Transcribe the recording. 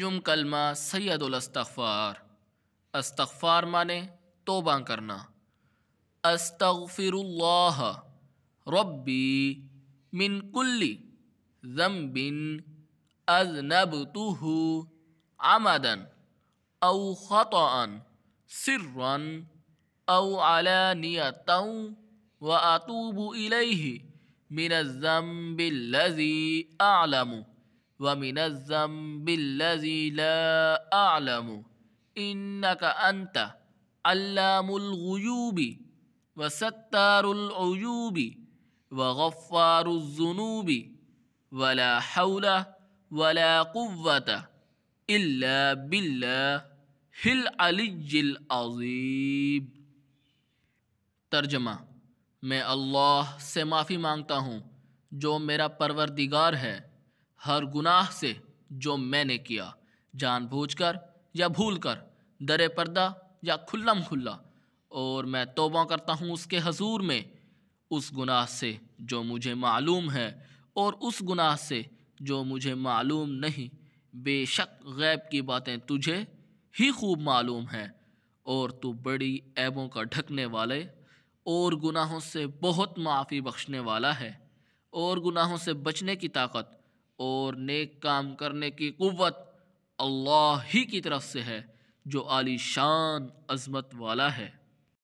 पंजम कलमा सैदुल अस्तगफ़ार अस्तगफ़ार माने तोबा करना अस्तगफ़िरुल्लाह रब्बी मिन कुल्ली ज़म्बिन अजनबतुहु आमदन अव ख़तान सिर्रन अव आलानियता व अतूबु इलैहि मिन ज़म्बिल्लज़ी आलमू ومن الذنب الذي لا أعلم إنك أنت علام الغيوب وستار العيوب وغفار الذنوب ولا حول ولا قوة إلا بالله العلي العظيم ترجمہ میں اللہ سے معافی مانگتا ہوں جو میرا پروردگار ہے ہر گناہ سے جو میں نے کیا جان بوجھ کر یا بھول کر درے پردہ یا کھلم کھلا اور میں توبہ کرتا ہوں اس کے حضور میں اس گناہ سے جو مجھے معلوم ہے اور اس گناہ سے جو مجھے معلوم نہیں بے شک غیب کی باتیں تجھے ہی خوب معلوم ہیں اور تو بڑی عیبوں کا ڈھکنے والے اور گناہوں سے بہت معافی بخشنے والا ہے اور گناہوں سے بچنے کی طاقت اور نیک کام کرنے کی قوت اللہ ہی کی طرف سے ہے جو عالی شان عظمت والا ہے